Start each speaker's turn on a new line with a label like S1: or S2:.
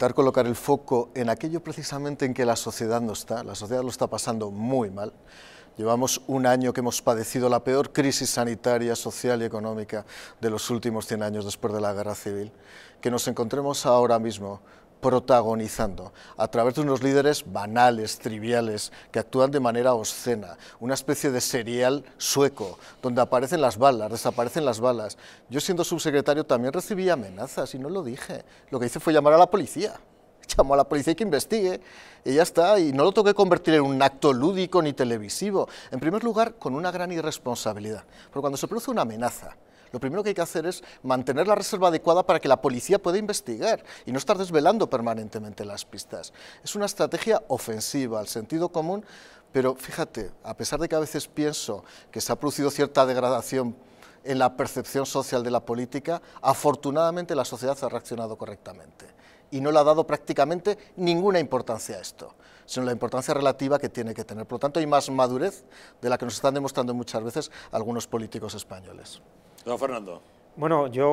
S1: intentar colocar el foco en aquello precisamente en que la sociedad no está. La sociedad lo está pasando muy mal. Llevamos un año que hemos padecido la peor crisis sanitaria, social y económica de los últimos 100 años después de la Guerra Civil. Que nos encontremos ahora mismo protagonizando a través de unos líderes banales, triviales, que actúan de manera obscena, una especie de serial sueco, donde aparecen las balas, desaparecen las balas. Yo siendo subsecretario también recibí amenazas y no lo dije. Lo que hice fue llamar a la policía. Llamó a la policía y que investigue y ya está, y no lo toqué convertir en un acto lúdico ni televisivo. En primer lugar, con una gran irresponsabilidad, porque cuando se produce una amenaza, lo primero que hay que hacer es mantener la reserva adecuada para que la policía pueda investigar y no estar desvelando permanentemente las pistas. Es una estrategia ofensiva al sentido común, pero fíjate, a pesar de que a veces pienso que se ha producido cierta degradación en la percepción social de la política, afortunadamente la sociedad ha reaccionado correctamente y no le ha dado prácticamente ninguna importancia a esto, sino la importancia relativa que tiene que tener. Por lo tanto, hay más madurez de la que nos están demostrando muchas veces algunos políticos españoles. Don Fernando. Bueno, yo